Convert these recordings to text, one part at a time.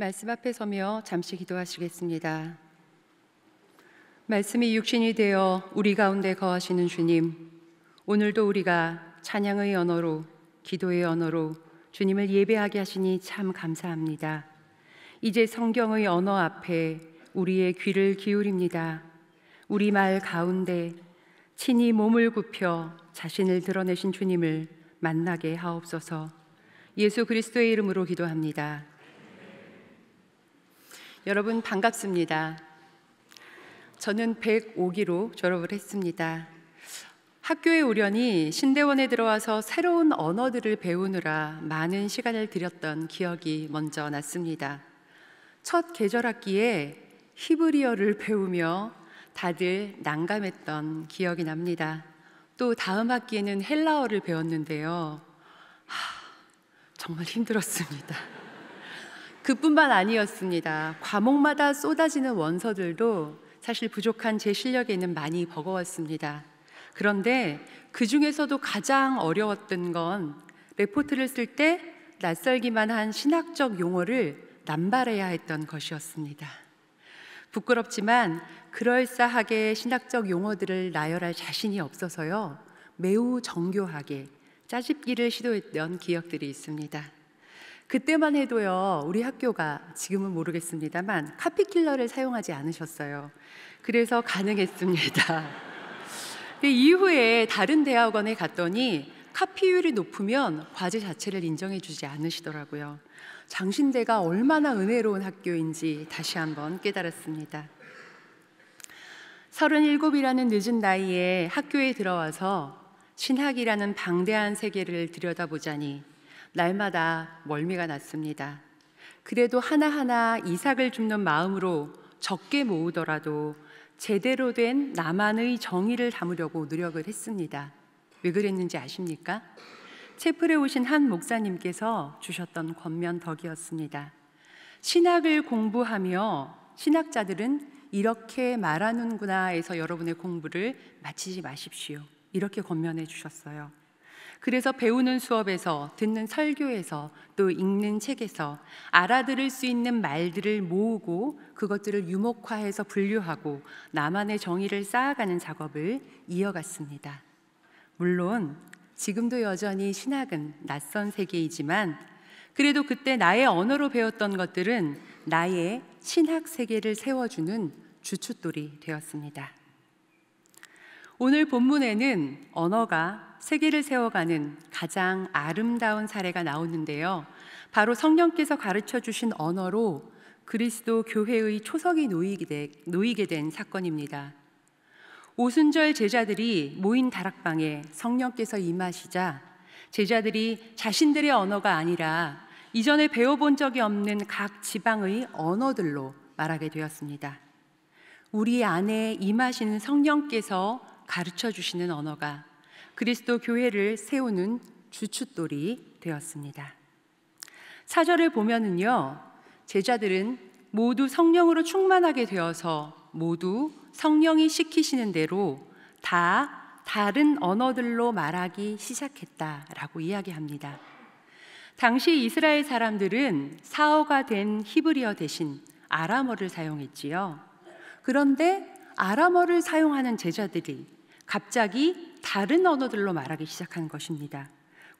말씀 앞에 서며 잠시 기도하시겠습니다. 말씀이 육신이 되어 우리 가운데 거하시는 주님, 오늘도 우리가 찬양의 언어로, 기도의 언어로 주님을 예배하게 하시니 참 감사합니다. 이제 성경의 언어 앞에 우리의 귀를 기울입니다. 우리 말 가운데 친히 몸을 굽혀 자신을 드러내신 주님을 만나게 하옵소서 예수 그리스도의 이름으로 기도합니다. 여러분 반갑습니다. 저는 105기로 졸업을 했습니다. 학교에 오려니 신대원에 들어와서 새로운 언어들을 배우느라 많은 시간을 들였던 기억이 먼저 났습니다. 첫 계절 학기에 히브리어를 배우며 다들 난감했던 기억이 납니다. 또 다음 학기에는 헬라어를 배웠는데요. 하, 정말 힘들었습니다. 그뿐만 아니었습니다. 과목마다 쏟아지는 원서들도 사실 부족한 제 실력에는 많이 버거웠습니다. 그런데 그 중에서도 가장 어려웠던 건 레포트를 쓸 때 낯설기만 한 신학적 용어를 남발해야 했던 것이었습니다. 부끄럽지만 그럴싸하게 신학적 용어들을 나열할 자신이 없어서요. 매우 정교하게 짜집기를 시도했던 기억들이 있습니다. 그때만 해도요, 우리 학교가 지금은 모르겠습니다만 카피킬러를 사용하지 않으셨어요. 그래서 가능했습니다. 그 이후에 다른 대학원에 갔더니 카피율이 높으면 과제 자체를 인정해 주지 않으시더라고요. 장신대가 얼마나 은혜로운 학교인지 다시 한번 깨달았습니다. 37이라는 늦은 나이에 학교에 들어와서 신학이라는 방대한 세계를 들여다보자니 날마다 멀미가 났습니다. 그래도 하나하나 이삭을 줍는 마음으로 적게 모으더라도 제대로 된 나만의 정의를 담으려고 노력을 했습니다. 왜 그랬는지 아십니까? 채플에 오신 한 목사님께서 주셨던 권면덕이었습니다. 신학을 공부하며 신학자들은 이렇게 말하는구나 해서 여러분의 공부를 마치지 마십시오. 이렇게 권면해 주셨어요. 그래서 배우는 수업에서 듣는 설교에서 또 읽는 책에서 알아들을 수 있는 말들을 모으고 그것들을 유목화해서 분류하고 나만의 정의를 쌓아가는 작업을 이어갔습니다. 물론 지금도 여전히 신학은 낯선 세계이지만 그래도 그때 나의 언어로 배웠던 것들은 나의 신학 세계를 세워주는 주춧돌이 되었습니다. 오늘 본문에는 언어가 세계를 세워가는 가장 아름다운 사례가 나오는데요. 바로 성령께서 가르쳐 주신 언어로 그리스도 교회의 초석이 놓이게, 된 사건입니다. 오순절 제자들이 모인 다락방에 성령께서 임하시자 제자들이 자신들의 언어가 아니라 이전에 배워본 적이 없는 각 지방의 언어들로 말하게 되었습니다. 우리 안에 임하시는 성령께서 가르쳐 주시는 언어가 그리스도 교회를 세우는 주춧돌이 되었습니다. 사절을 보면은요, 제자들은 모두 성령으로 충만하게 되어서 모두 성령이 시키시는 대로 다 다른 언어들로 말하기 시작했다라고 이야기합니다. 당시 이스라엘 사람들은 사어가 된 히브리어 대신 아람어를 사용했지요. 그런데 아람어를 사용하는 제자들이 갑자기 다른 언어들로 말하기 시작한 것입니다.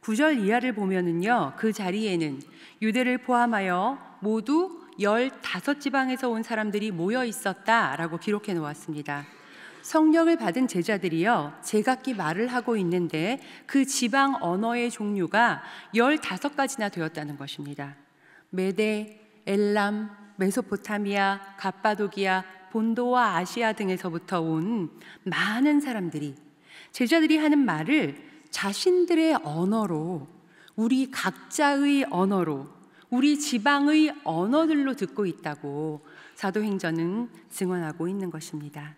9절 이하를 보면은요, 그 자리에는 유대를 포함하여 모두 15지방에서 온 사람들이 모여 있었다라고 기록해 놓았습니다. 성령을 받은 제자들이요, 제각기 말을 하고 있는데 그 지방 언어의 종류가 15가지나 되었다는 것입니다. 메데, 엘람, 메소포타미아, 갑바도기아, 본도와 아시아 등에서부터 온 많은 사람들이 제자들이 하는 말을 자신들의 언어로 우리 각자의 언어로 우리 지방의 언어들로 듣고 있다고 사도행전은 증언하고 있는 것입니다.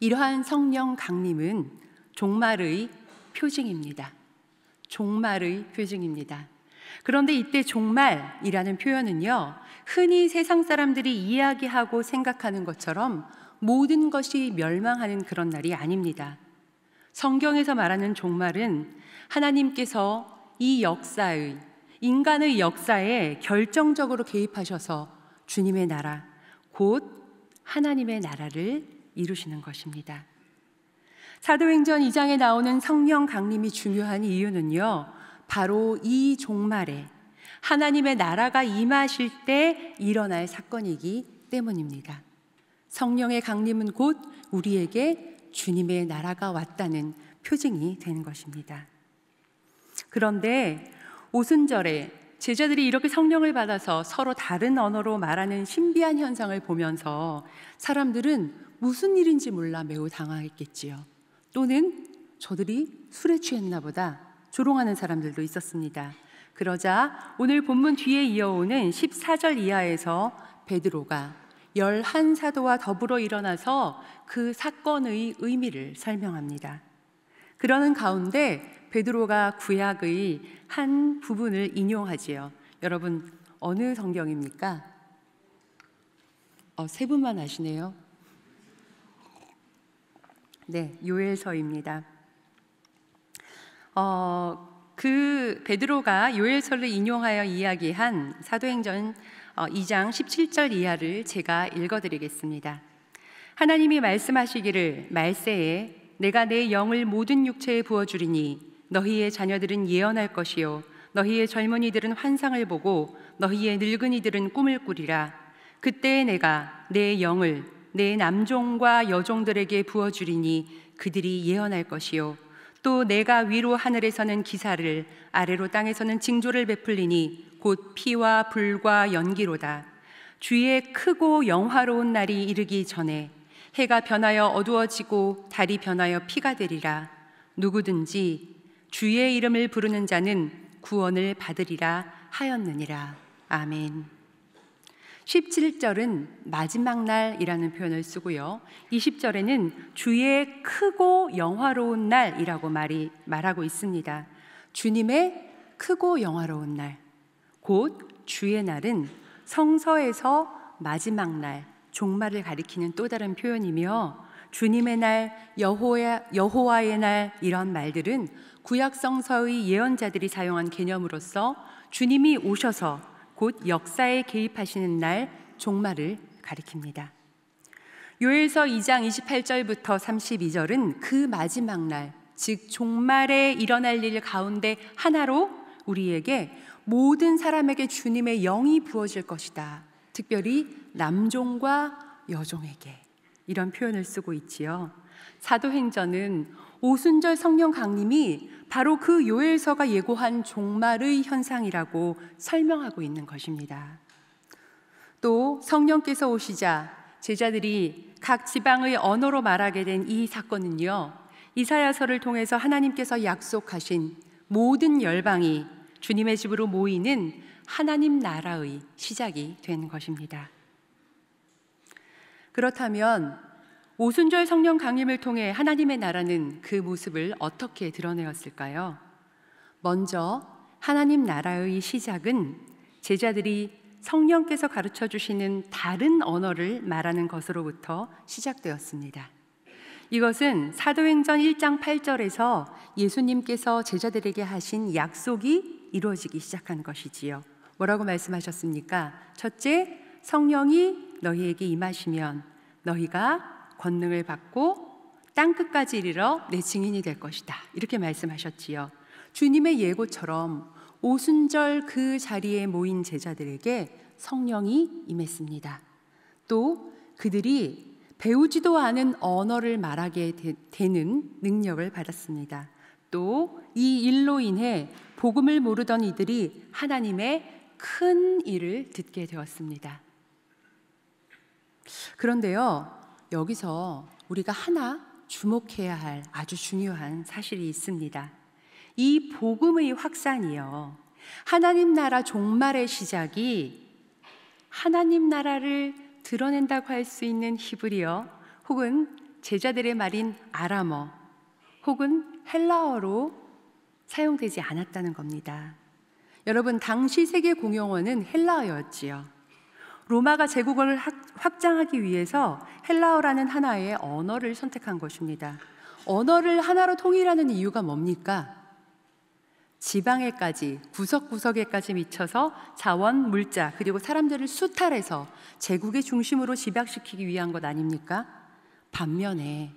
이러한 성령 강림은 종말의 표징입니다. 종말의 표징입니다. 그런데 이때 종말이라는 표현은요, 흔히 세상 사람들이 이야기하고 생각하는 것처럼 모든 것이 멸망하는 그런 날이 아닙니다. 성경에서 말하는 종말은 하나님께서 이 역사의, 인간의 역사에 결정적으로 개입하셔서 주님의 나라, 곧 하나님의 나라를 이루시는 것입니다. 사도행전 2장에 나오는 성령 강림이 중요한 이유는요. 바로 이 종말에 하나님의 나라가 임하실 때 일어날 사건이기 때문입니다. 성령의 강림은 곧 우리에게 주님의 나라가 왔다는 표징이 되 것입니다. 그런데 오순절에 제자들이 이렇게 성령을 받아서 서로 다른 언어로 말하는 신비한 현상을 보면서 사람들은 무슨 일인지 몰라 매우 당황했겠지요. 또는 저들이 술에 취했나 보다 조롱하는 사람들도 있었습니다. 그러자 오늘 본문 뒤에 이어오는 14절 이하에서 베드로가 열한 사도와 더불어 일어나서 그 사건의 의미를 설명합니다. 그러는 가운데 베드로가 구약의 한 부분을 인용하지요. 여러분 어느 성경입니까? 어, 세 분만 아시네요. 네, 요엘서입니다. 어, 그 베드로가 요엘서를 인용하여 이야기한 사도행전 2장 어, 17절 이하를 제가 읽어드리겠습니다. 하나님이 말씀하시기를 말세에 내가 내 영을 모든 육체에 부어 주리니 너희의 자녀들은 예언할 것이요 너희의 젊은이들은 환상을 보고 너희의 늙은이들은 꿈을 꾸리라 그때에 내가 내 영을 내 남종과 여종들에게 부어 주리니 그들이 예언할 것이요 또 내가 위로 하늘에서는 기사를 아래로 땅에서는 징조를 베풀리니 곧 피와 불과 연기로다. 주의 크고 영화로운 날이 이르기 전에 해가 변하여 어두워지고 달이 변하여 피가 되리라. 누구든지 주의 이름을 부르는 자는 구원을 받으리라 하였느니라. 아멘. 17절은 마지막 날이라는 표현을 쓰고요. 20절에는 주의 크고 영화로운 날이라고 말이 말하고 있습니다. 주님의 크고 영화로운 날. 곧 주의 날은 성서에서 마지막 날, 종말을 가리키는 또 다른 표현이며 주님의 날, 여호와, 여호와의 날 이런 말들은 구약 성서의 예언자들이 사용한 개념으로서 주님이 오셔서 곧 역사에 개입하시는 날 종말을 가리킵니다. 요일서 2장 28절부터 32절은 그 마지막 날, 즉 종말에 일어날 일 가운데 하나로 우리에게 모든 사람에게 주님의 영이 부어질 것이다. 특별히 남종과 여종에게 이런 표현을 쓰고 있지요. 사도행전은 오순절 성령 강림이 바로 그 요엘서가 예고한 종말의 현상이라고 설명하고 있는 것입니다. 또 성령께서 오시자 제자들이 각 지방의 언어로 말하게 된 이 사건은요. 이사야서를 통해서 하나님께서 약속하신 모든 열방이 주님의 집으로 모이는 하나님 나라의 시작이 된 것입니다. 그렇다면 오순절 성령 강림을 통해 하나님의 나라는 그 모습을 어떻게 드러내었을까요? 먼저 하나님 나라의 시작은 제자들이 성령께서 가르쳐 주시는 다른 언어를 말하는 것으로부터 시작되었습니다. 이것은 사도행전 1장 8절에서 예수님께서 제자들에게 하신 약속이 이루어지기 시작한 것이지요. 뭐라고 말씀하셨습니까? 첫째, 성령이 너희에게 임하시면 너희가 권능을 받고 땅 끝까지 이르러 내 증인이 될 것이다. 이렇게 말씀하셨지요. 주님의 예고처럼 오순절 그 자리에 모인 제자들에게 성령이 임했습니다. 또 그들이 배우지도 않은 언어를 말하게 되, 는 능력을 받았습니다. 또 이 일로 인해 복음을 모르던 이들이 하나님의 큰 일을 듣게 되었습니다. 그런데요, 여기서 우리가 하나 주목해야 할 아주 중요한 사실이 있습니다. 이 복음의 확산이요. 하나님 나라 종말의 시작이 하나님 나라를 드러낸다고 할 수 있는 히브리어 혹은 제자들의 말인 아람어 혹은 헬라어로 사용되지 않았다는 겁니다. 여러분, 당시 세계 공용어는 헬라어였지요. 로마가 제국을 확장하기 위해서 헬라어라는 하나의 언어를 선택한 것입니다. 언어를 하나로 통일하는 이유가 뭡니까? 지방에까지 구석구석에까지 미쳐서 자원, 물자 그리고 사람들을 수탈해서 제국의 중심으로 집약시키기 위한 것 아닙니까? 반면에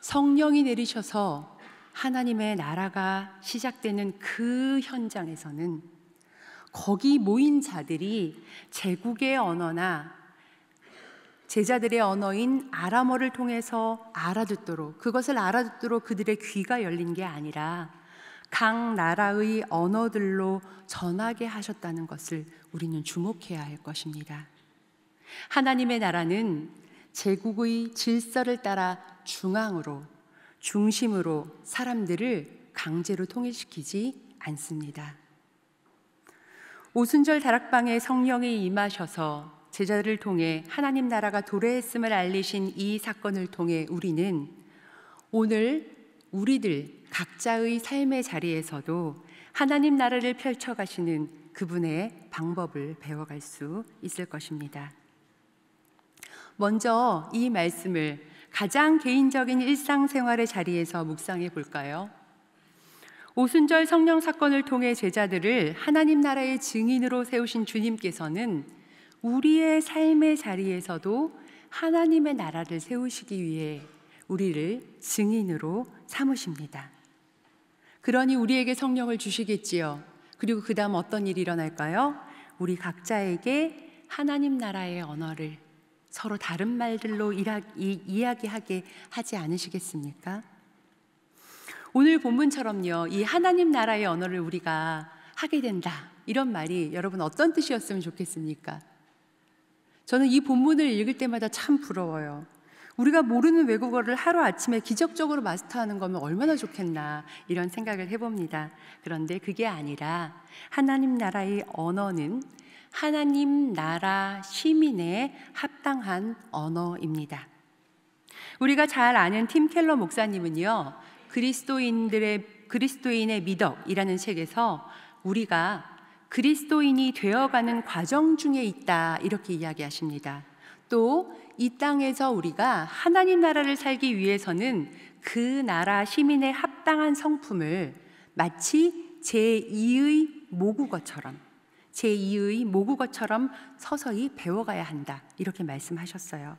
성령이 내리셔서 하나님의 나라가 시작되는 그 현장에서는 거기 모인 자들이 제국의 언어나 제자들의 언어인 아람어를 통해서 알아듣도록 그것을 알아듣도록 그들의 귀가 열린 게 아니라 각 나라의 언어들로 전하게 하셨다는 것을 우리는 주목해야 할 것입니다. 하나님의 나라는 제국의 질서를 따라 중앙으로 중심으로 사람들을 강제로 통일시키지 않습니다. 오순절 다락방에 성령이 임하셔서 제자들을 통해 하나님 나라가 도래했음을 알리신 이 사건을 통해 우리는 오늘 우리들 각자의 삶의 자리에서도 하나님 나라를 펼쳐 가시는 그분의 방법을 배워갈 수 있을 것입니다. 먼저 이 말씀을 가장 개인적인 일상생활의 자리에서 묵상해 볼까요? 오순절 성령 사건을 통해 제자들을 하나님 나라의 증인으로 세우신 주님께서는 우리의 삶의 자리에서도 하나님의 나라를 세우시기 위해 우리를 증인으로 삼으십니다. 그러니 우리에게 성령을 주시겠지요. 그리고 그 다음 어떤 일이 일어날까요? 우리 각자에게 하나님 나라의 언어를 서로 다른 말들로 이야기하게 하지 않으시겠습니까? 오늘 본문처럼요, 이 하나님 나라의 언어를 우리가 하게 된다. 이런 말이 여러분 어떤 뜻이었으면 좋겠습니까? 저는 이 본문을 읽을 때마다 참 부러워요. 우리가 모르는 외국어를 하루아침에 기적적으로 마스터하는 거면 얼마나 좋겠나 이런 생각을 해봅니다. 그런데 그게 아니라 하나님 나라의 언어는 하나님 나라 시민에 합당한 언어입니다. 우리가 잘 아는 팀 켈러 목사님은요, 그리스도인들의 그리스도인의 미덕이라는 책에서 우리가 그리스도인이 되어가는 과정 중에 있다 이렇게 이야기하십니다. 또 이 땅에서 우리가 하나님 나라를 살기 위해서는 그 나라 시민의 합당한 성품을 마치 제2의 모국어처럼 제2의 모국어처럼 서서히 배워가야 한다 이렇게 말씀하셨어요.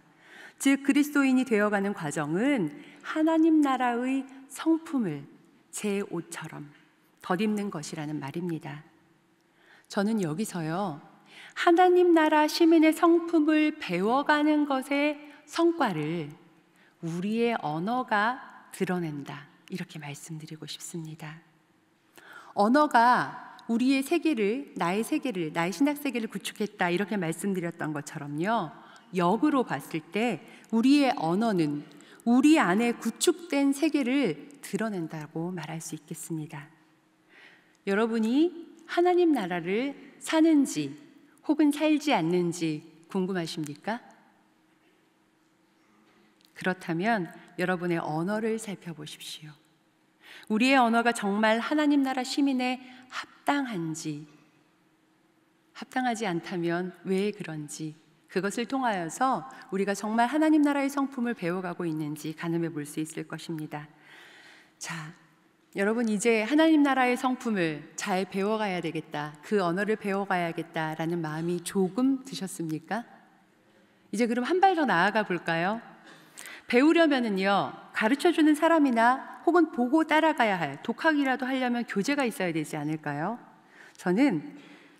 즉 그리스도인이 되어가는 과정은 하나님 나라의 성품을 제 옷처럼 덧입는 것이라는 말입니다. 저는 여기서요, 하나님 나라 시민의 성품을 배워가는 것의 성과를 우리의 언어가 드러낸다. 이렇게 말씀드리고 싶습니다. 언어가 우리의 세계를, 나의 세계를, 나의 신학 세계를 구축했다. 이렇게 말씀드렸던 것처럼요. 역으로 봤을 때 우리의 언어는 우리 안에 구축된 세계를 드러낸다고 말할 수 있겠습니다. 여러분이 하나님 나라를 사는지 혹은 살지 않는지 궁금하십니까? 그렇다면 여러분의 언어를 살펴보십시오. 우리의 언어가 정말 하나님 나라 시민에 합당한지, 합당하지 않다면 왜 그런지 그것을 통하여서 우리가 정말 하나님 나라의 성품을 배워가고 있는지 가늠해 볼 수 있을 것입니다. 자, 여러분 이제 하나님 나라의 성품을 잘 배워가야 되겠다. 그 언어를 배워가야겠다라는 마음이 조금 드셨습니까? 이제 그럼 한 발 더 나아가 볼까요? 배우려면은요 가르쳐 주는 사람이나 혹은 보고 따라가야 할 독학이라도 하려면 교재가 있어야 되지 않을까요? 저는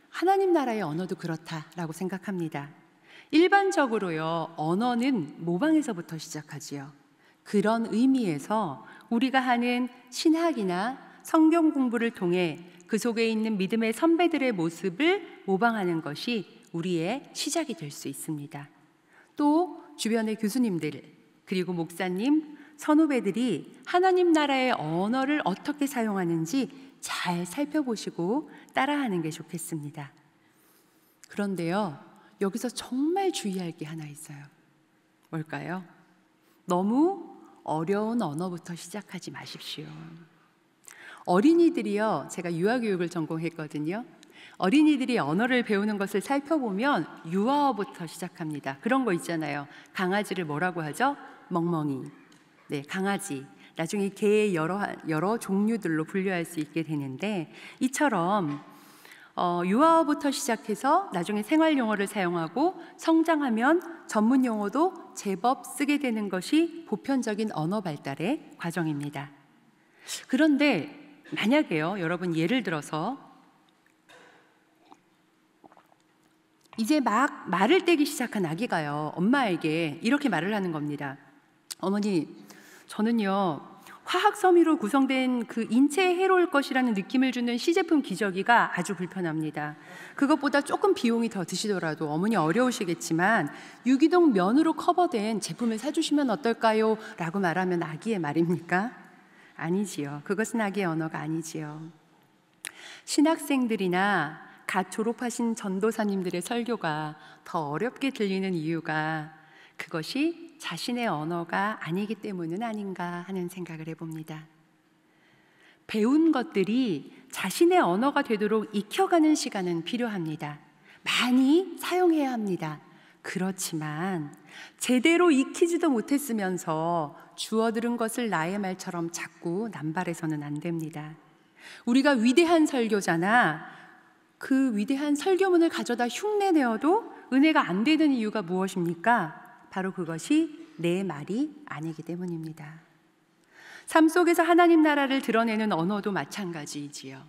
하나님 나라의 언어도 그렇다라고 생각합니다. 일반적으로요, 언어는 모방에서부터 시작하지요. 그런 의미에서 우리가 하는 신학이나 성경 공부를 통해 그 속에 있는 믿음의 선배들의 모습을 모방하는 것이 우리의 시작이 될 수 있습니다. 또 주변의 교수님들, 그리고 목사님, 선후배들이 하나님 나라의 언어를 어떻게 사용하는지 잘 살펴보시고 따라하는 게 좋겠습니다. 그런데요, 여기서 정말 주의할 게 하나 있어요. 뭘까요? 너무 어려운 언어부터 시작하지 마십시오. 어린이들이요, 제가 유아교육을 전공했거든요. 어린이들이 언어를 배우는 것을 살펴보면 유아어부터 시작합니다. 그런 거 있잖아요. 강아지를 뭐라고 하죠? 멍멍이. 네, 강아지. 나중에 개의 여러, 여러 종류들로 분류할 수 있게 되는데 이처럼 어, 유아어부터 시작해서 나중에 생활 용어를 사용하고 성장하면 전문 용어도 제법 쓰게 되는 것이 보편적인 언어 발달의 과정입니다. 그런데 만약에요, 여러분 예를 들어서 이제 막 말을 떼기 시작한 아기가요, 엄마에게 이렇게 말을 하는 겁니다. 어머니, 저는요, 화학 섬유로 구성된 그 인체에 해로울 것이라는 느낌을 주는 시제품 기저귀가 아주 불편합니다. 그것보다 조금 비용이 더 드시더라도 어머니 어려우시겠지만 유기동 면으로 커버된 제품을 사주시면 어떨까요? 라고 말하면 아기의 말입니까? 아니지요. 그것은 아기의 언어가 아니지요. 신학생들이나 갓 졸업하신 전도사님들의 설교가 더 어렵게 들리는 이유가 그것이 자신의 언어가 아니기 때문은 아닌가 하는 생각을 해봅니다. 배운 것들이 자신의 언어가 되도록 익혀가는 시간은 필요합니다. 많이 사용해야 합니다. 그렇지만 제대로 익히지도 못했으면서 주어 들은 것을 나의 말처럼 자꾸 남발해서는 안 됩니다. 우리가 위대한 설교자나 그 위대한 설교문을 가져다 흉내내어도 은혜가 안 되는 이유가 무엇입니까? 바로 그것이 내 말이 아니기 때문입니다. 삶 속에서 하나님 나라를 드러내는 언어도 마찬가지이지요.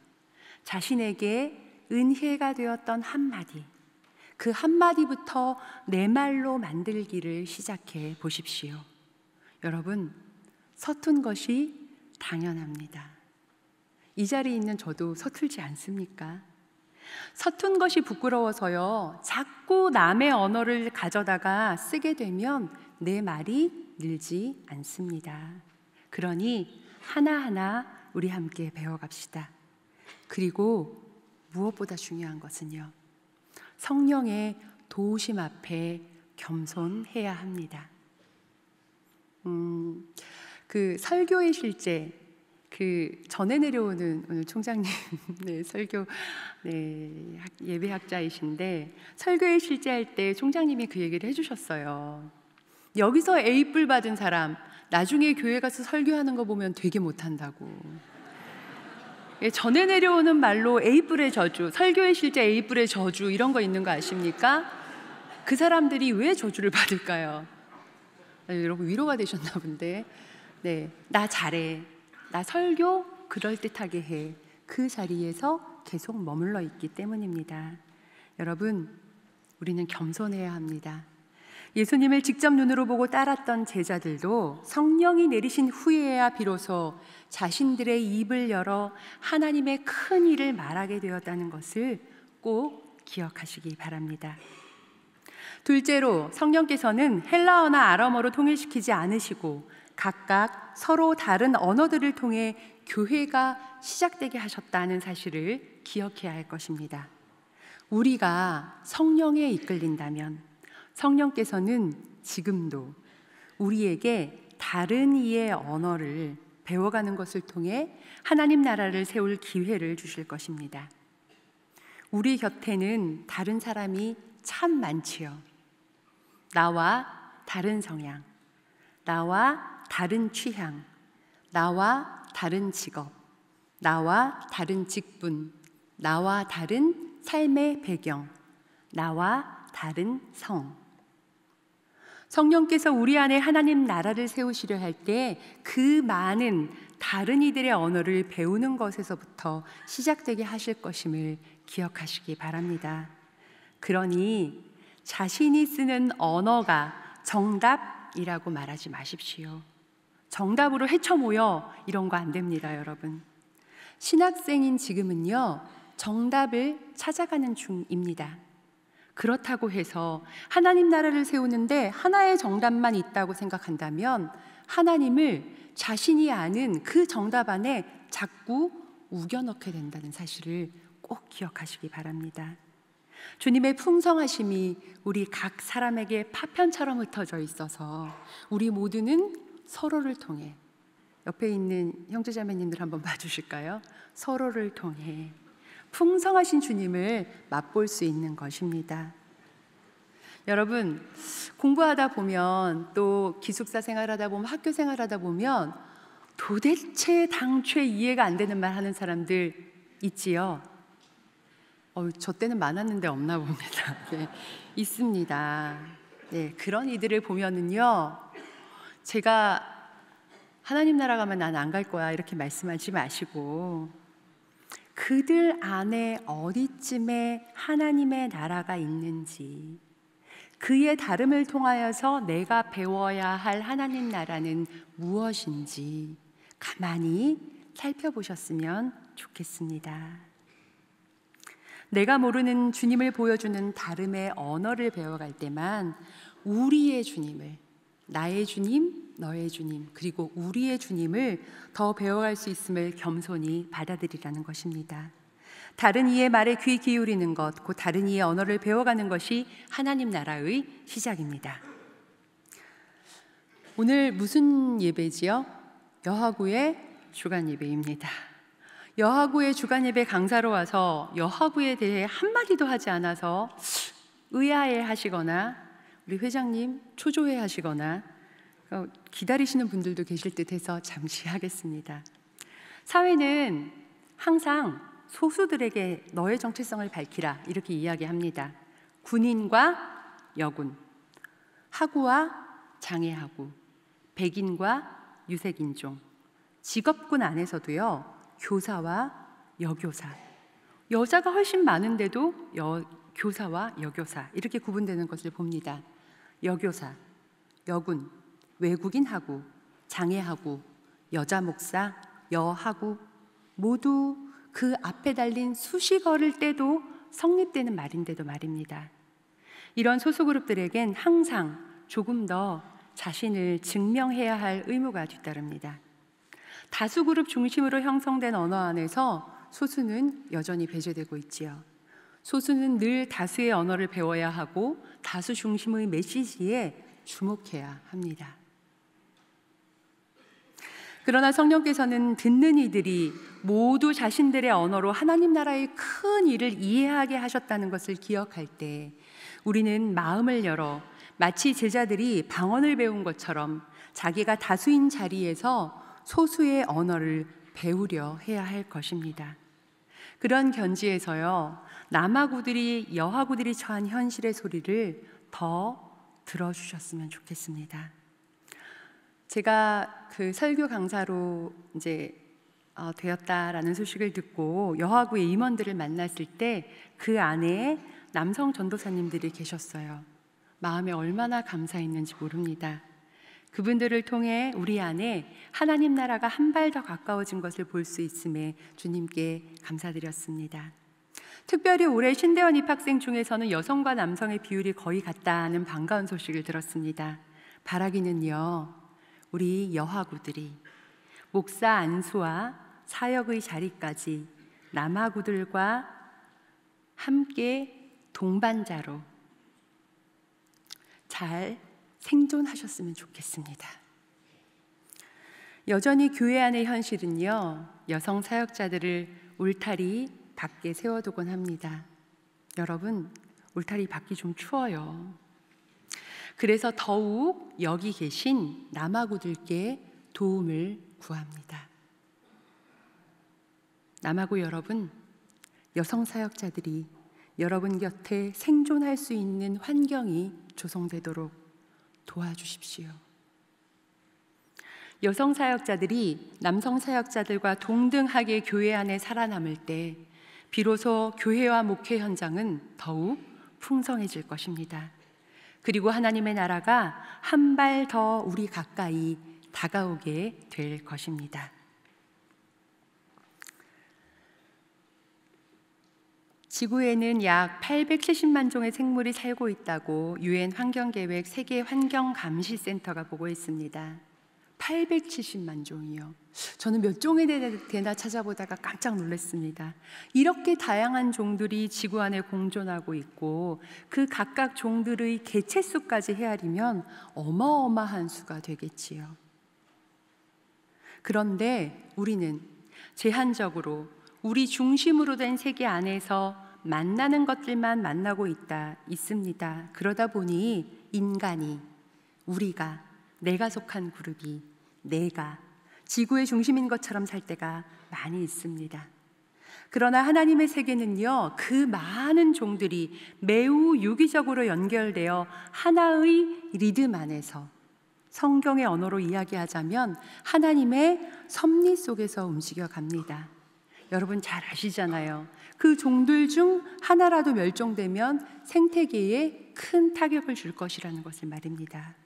자신에게 은혜가 되었던 한마디, 그 한마디부터 내 말로 만들기를 시작해 보십시오. 여러분, 서툰 것이 당연합니다. 이 자리에 있는 저도 서툴지 않습니까? 서툰 것이 부끄러워서요. 자꾸 남의 언어를 가져다가 쓰게 되면 내 말이 늘지 않습니다. 그러니 하나하나 우리 함께 배워갑시다. 그리고 무엇보다 중요한 것은요. 성령의 도우심 앞에 겸손해야 합니다. 음, 그 설교의 실제 그 전에 내려오는 오늘 총장님 네, 설교 네, 예배학자이신데 설교에 실제할 때 총장님이 그 얘기를 해주셨어요. 여기서 A 뿔 받은 사람 나중에 교회 가서 설교하는 거 보면 되게 못한다고. 예, 전에 내려오는 말로 A 뿔의 저주, 설교의 실제 A 뿔의 저주 이런 거 있는 거 아십니까? 그 사람들이 왜 저주를 받을까요? 네, 여러분 위로가 되셨나 본데, 네, 나 잘해. 나 설교 그럴듯하게 해. 그 자리에서 계속 머물러 있기 때문입니다. 여러분, 우리는 겸손해야 합니다. 예수님을 직접 눈으로 보고 따랐던 제자들도 성령이 내리신 후에야 비로소 자신들의 입을 열어 하나님의 큰 일을 말하게 되었다는 것을 꼭 기억하시기 바랍니다. 둘째로 성령께서는 헬라어나 아람어로 통일시키지 않으시고 각각 서로 다른 언어들을 통해 교회가 시작되게 하셨다는 사실을 기억해야 할 것입니다. 우리가 성령에 이끌린다면 성령께서는 지금도 우리에게 다른 이의 언어를 배워가는 것을 통해 하나님 나라를 세울 기회를 주실 것입니다. 우리 곁에는 다른 사람이 참 많지요. 나와 다른 성향, 나와 다른 취향, 나와 다른 직업, 나와 다른 직분, 나와 다른 삶의 배경, 나와 다른 성. 성령께서 우리 안에 하나님 나라를 세우시려 할 때 그 많은 다른 이들의 언어를 배우는 것에서부터 시작되게 하실 것임을 기억하시기 바랍니다. 그러니 자신이 쓰는 언어가 정답이라고 말하지 마십시오. 정답으로 헤쳐 모여 이런 거 안 됩니다, 여러분. 신학생인 지금은요, 정답을 찾아가는 중입니다. 그렇다고 해서 하나님 나라를 세우는데 하나의 정답만 있다고 생각한다면 하나님을 자신이 아는 그 정답 안에 자꾸 우겨넣게 된다는 사실을 꼭 기억하시기 바랍니다. 주님의 풍성하심이 우리 각 사람에게 파편처럼 흩어져 있어서 우리 모두는 서로를 통해 옆에 있는 형제자매님들 한번 봐주실까요? 서로를 통해 풍성하신 주님을 맛볼 수 있는 것입니다. 여러분, 공부하다 보면 또 기숙사 생활하다 보면 학교 생활하다 보면 도대체 당최 이해가 안 되는 말 하는 사람들 있지요? 어, 저 때는 많았는데 없나 봅니다. 네, 있습니다. 네, 그런 이들을 보면은요, 제가 하나님 나라 가면 난 안 갈 거야 이렇게 말씀하지 마시고 그들 안에 어디쯤에 하나님의 나라가 있는지 그의 다름을 통하여서 내가 배워야 할 하나님 나라는 무엇인지 가만히 살펴보셨으면 좋겠습니다. 내가 모르는 주님을 보여주는 다름의 언어를 배워갈 때만 우리의 주님을 나의 주님, 너의 주님, 그리고 우리의 주님을 더 배워갈 수 있음을 겸손히 받아들이라는 것입니다. 다른 이의 말에 귀 기울이는 것, 곧 다른 이의 언어를 배워가는 것이 하나님 나라의 시작입니다. 오늘 무슨 예배지요? 여하구의 주간 예배입니다. 여하구의 주간 예배 강사로 와서 여하구에 대해 한마디도 하지 않아서 의아해 하시거나 우리 회장님 초조해 하시거나 어, 기다리시는 분들도 계실 듯 해서 잠시 하겠습니다. 사회는 항상 소수들에게 너의 정체성을 밝히라 이렇게 이야기합니다. 군인과 여군, 하구와 장애하구, 백인과 유색인종, 직업군 안에서도요, 교사와 여교사, 여자가 훨씬 많은데도 여, 교사와 여교사 이렇게 구분되는 것을 봅니다. 여교사, 여군, 외국인하고, 장애하고, 여자 목사, 여하고 모두 그 앞에 달린 수식어를 떼도 성립되는 말인데도 말입니다. 이런 소수그룹들에겐 항상 조금 더 자신을 증명해야 할 의무가 뒤따릅니다. 다수그룹 중심으로 형성된 언어 안에서 소수는 여전히 배제되고 있지요. 소수는 늘 다수의 언어를 배워야 하고 다수 중심의 메시지에 주목해야 합니다. 그러나 성령께서는 듣는 이들이 모두 자신들의 언어로 하나님 나라의 큰 일을 이해하게 하셨다는 것을 기억할 때 우리는 마음을 열어 마치 제자들이 방언을 배운 것처럼 자기가 다수인 자리에서 소수의 언어를 배우려 해야 할 것입니다. 그런 견지에서요, 남아구들이 여하구들이 처한 현실의 소리를 더 들어주셨으면 좋겠습니다. 제가 그 설교 강사로 이제 어, 되었다라는 소식을 듣고 여하구의 임원들을 만났을 때 그 안에 남성 전도사님들이 계셨어요. 마음에 얼마나 감사했는지 모릅니다. 그분들을 통해 우리 안에 하나님 나라가 한 발 더 가까워진 것을 볼 수 있음에 주님께 감사드렸습니다. 특별히 올해 신대원 입학생 중에서는 여성과 남성의 비율이 거의 같다는 반가운 소식을 들었습니다. 바라기는요, 우리 여하구들이 목사 안수와 사역의 자리까지 남하구들과 함께 동반자로 잘 생존하셨으면 좋겠습니다. 여전히 교회 안의 현실은요, 여성 사역자들을 울타리 밖에 세워두곤 합니다. 여러분, 울타리 밖이 좀 추워요. 그래서 더욱 여기 계신 남아구들께 도움을 구합니다. 남아구 여러분, 여성 사역자들이 여러분 곁에 생존할 수 있는 환경이 조성되도록 도와주십시오. 여성 사역자들이 남성 사역자들과 동등하게 교회 안에 살아남을 때 비로소 교회와 목회 현장은 더욱 풍성해질 것입니다. 그리고 하나님의 나라가 한 발 더 우리 가까이 다가오게 될 것입니다. 지구에는 약 870만 종의 생물이 살고 있다고 유엔 환경계획 세계 환경 감시 센터가 보고했습니다. 870만 종이요. 저는 몇 종에 대나 찾아보다가 깜짝 놀랐습니다. 이렇게 다양한 종들이 지구 안에 공존하고 있고 그 각각 종들의 개체 수까지 헤아리면 어마어마한 수가 되겠지요. 그런데 우리는 제한적으로 우리 중심으로 된 세계 안에서 만나는 것들만 만나고 있다 있습니다. 그러다 보니 인간이 우리가 내가 속한 그룹이 내가 지구의 중심인 것처럼 살 때가 많이 있습니다. 그러나 하나님의 세계는요, 그 많은 종들이 매우 유기적으로 연결되어 하나의 리듬 안에서 성경의 언어로 이야기하자면 하나님의 섭리 속에서 움직여 갑니다. 여러분 잘 아시잖아요. 그 종들 중 하나라도 멸종되면 생태계에 큰 타격을 줄 것이라는 것을 말입니다.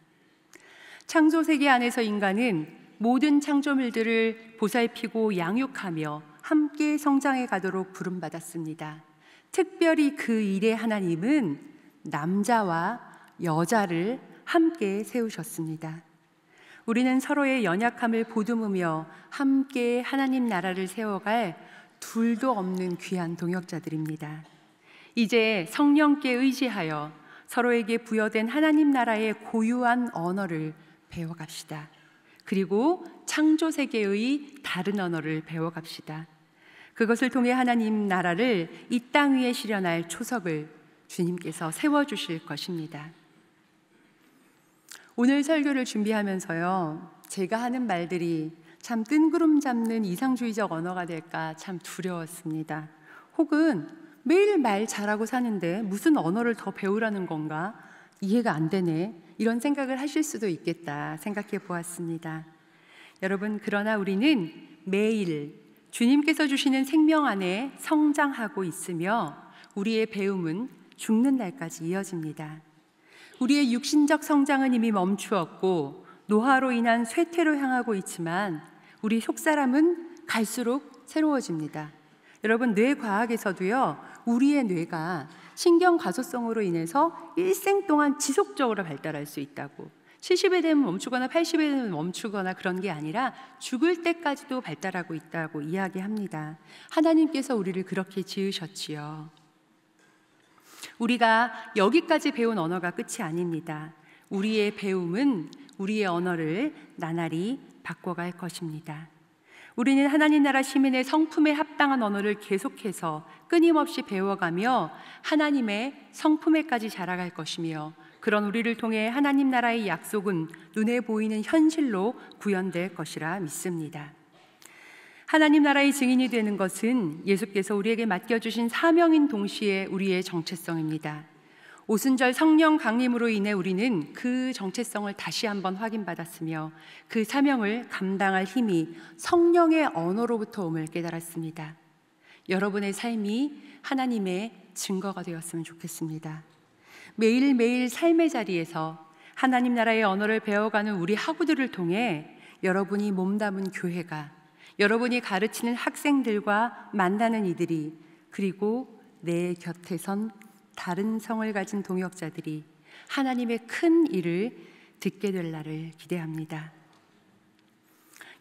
창조 세계 안에서 인간은 모든 창조물들을 보살피고 양육하며 함께 성장해 가도록 부름받았습니다. 특별히 그 일에 하나님은 남자와 여자를 함께 세우셨습니다. 우리는 서로의 연약함을 보듬으며 함께 하나님 나라를 세워갈 둘도 없는 귀한 동역자들입니다. 이제 성령께 의지하여 서로에게 부여된 하나님 나라의 고유한 언어를 배워갑시다. 그리고 창조 세계의 다른 언어를 배워갑시다. 그것을 통해 하나님 나라를 이 땅 위에 실현할 초석을 주님께서 세워 주실 것입니다. 오늘 설교를 준비하면서요. 제가 하는 말들이 참 뜬구름 잡는 이상주의적 언어가 될까 참 두려웠습니다. 혹은 매일 말 잘하고 사는데 무슨 언어를 더 배우라는 건가? 이해가 안 되네. 이런 생각을 하실 수도 있겠다 생각해 보았습니다. 여러분, 그러나 우리는 매일 주님께서 주시는 생명 안에 성장하고 있으며 우리의 배움은 죽는 날까지 이어집니다. 우리의 육신적 성장은 이미 멈추었고 노화로 인한 쇠퇴로 향하고 있지만 우리 속사람은 갈수록 새로워집니다. 여러분 뇌과학에서도요 우리의 뇌가 신경 과소성으로 인해서 일생 동안 지속적으로 발달할 수 있다고 70에 되면 멈추거나 80에 되면 멈추거나 그런 게 아니라 죽을 때까지도 발달하고 있다고 이야기합니다. 하나님께서 우리를 그렇게 지으셨지요. 우리가 여기까지 배운 언어가 끝이 아닙니다. 우리의 배움은 우리의 언어를 나날이 바꿔갈 것입니다. 우리는 하나님 나라 시민의 성품에 합당한 언어를 계속해서 끊임없이 배워가며 하나님의 성품에까지 자라갈 것이며 그런 우리를 통해 하나님 나라의 약속은 눈에 보이는 현실로 구현될 것이라 믿습니다. 하나님 나라의 증인이 되는 것은 예수께서 우리에게 맡겨주신 사명인 동시에 우리의 정체성입니다. 오순절 성령 강림으로 인해 우리는 그 정체성을 다시 한번 확인받았으며 그 사명을 감당할 힘이 성령의 언어로부터 옴을 깨달았습니다. 여러분의 삶이 하나님의 증거가 되었으면 좋겠습니다. 매일매일 삶의 자리에서 하나님 나라의 언어를 배워가는 우리 학우들을 통해 여러분이 몸담은 교회가 여러분이 가르치는 학생들과 만나는 이들이 그리고 내 곁에선 다른 성을 가진 동역자들이 하나님의 큰 일을 듣게 될 날을 기대합니다.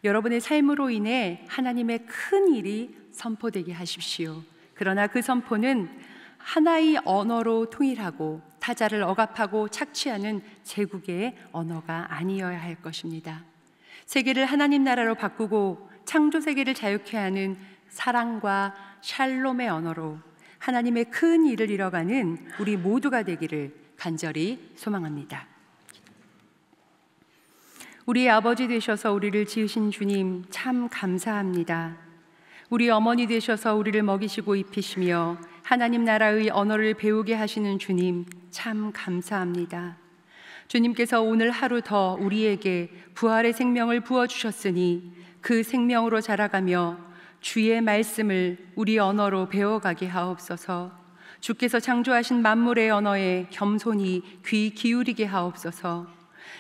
여러분의 삶으로 인해 하나님의 큰 일이 선포되게 하십시오. 그러나 그 선포는 하나의 언어로 통일하고 타자를 억압하고 착취하는 제국의 언어가 아니어야 할 것입니다. 세계를 하나님 나라로 바꾸고 창조 세계를 자유케 하는 사랑과 샬롬의 언어로 하나님의 큰 일을 이뤄가는 우리 모두가 되기를 간절히 소망합니다. 우리 아버지 되셔서 우리를 지으신 주님 참 감사합니다. 우리 어머니 되셔서 우리를 먹이시고 입히시며 하나님 나라의 언어를 배우게 하시는 주님 참 감사합니다. 주님께서 오늘 하루 더 우리에게 부활의 생명을 부어 주셨으니 그 생명으로 자라가며 주의 말씀을 우리 언어로 배워가게 하옵소서. 주께서 창조하신 만물의 언어에 겸손히 귀 기울이게 하옵소서.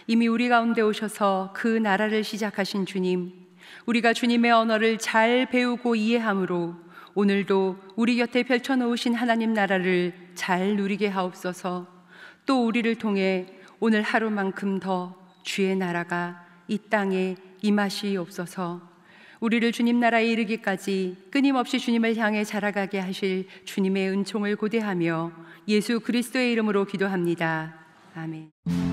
이미 우리 가운데 오셔서 그 나라를 시작하신 주님, 우리가 주님의 언어를 잘 배우고 이해함으로 오늘도 우리 곁에 펼쳐놓으신 하나님 나라를 잘 누리게 하옵소서. 또 우리를 통해 오늘 하루만큼 더 주의 나라가 이 땅에 임하시옵소서. 우리를 주님 나라에 이르기까지 끊임없이 주님을 향해 자라가게 하실 주님의 은총을 고대하며 예수 그리스도의 이름으로 기도합니다. 아멘.